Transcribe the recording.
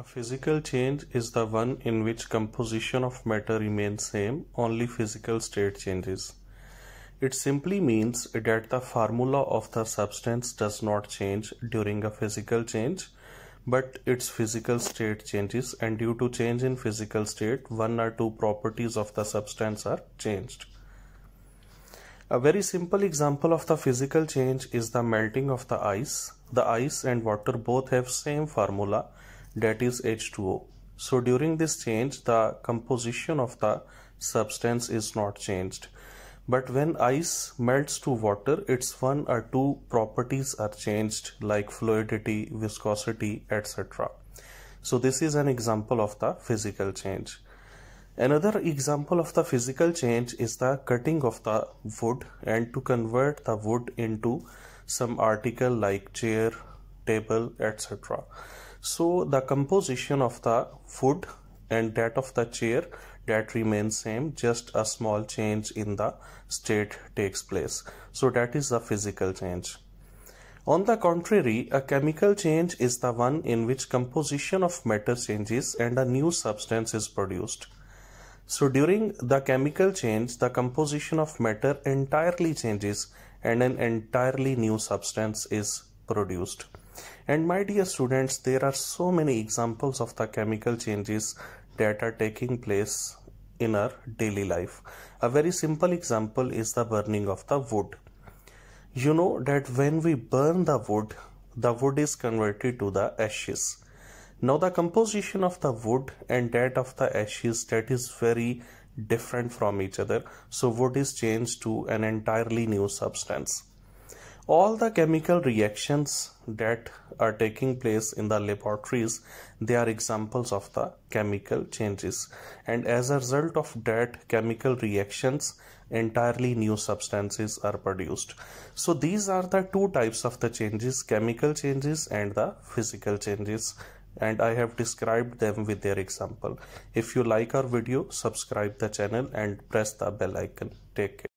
A physical change is the one in which composition of matter remains same, only physical state changes. It simply means that the formula of the substance does not change during a physical change, but its physical state changes and due to change in physical state, one or two properties of the substance are changed. A very simple example of the physical change is the melting of the ice. The ice and water both have same formula that is H2O. So during this change, the composition of the substance is not changed. But when ice melts to water, its one or two properties are changed like fluidity, viscosity, etc. So this is an example of the physical change. Another example of the physical change is the cutting of the wood and to convert the wood into some article like chair, table, etc so the composition of the food and that of the chair that remains same just a small change in the state takes place so that is the physical change on the contrary a chemical change is the one in which composition of matter changes and a new substance is produced so during the chemical change the composition of matter entirely changes and an entirely new substance is produced and my dear students, there are so many examples of the chemical changes that are taking place in our daily life. A very simple example is the burning of the wood. You know that when we burn the wood, the wood is converted to the ashes. Now the composition of the wood and that of the ashes that is very different from each other. So wood is changed to an entirely new substance all the chemical reactions that are taking place in the laboratories they are examples of the chemical changes and as a result of that chemical reactions entirely new substances are produced so these are the two types of the changes chemical changes and the physical changes and I have described them with their example. If you like our video, subscribe the channel and press the bell icon. Take care.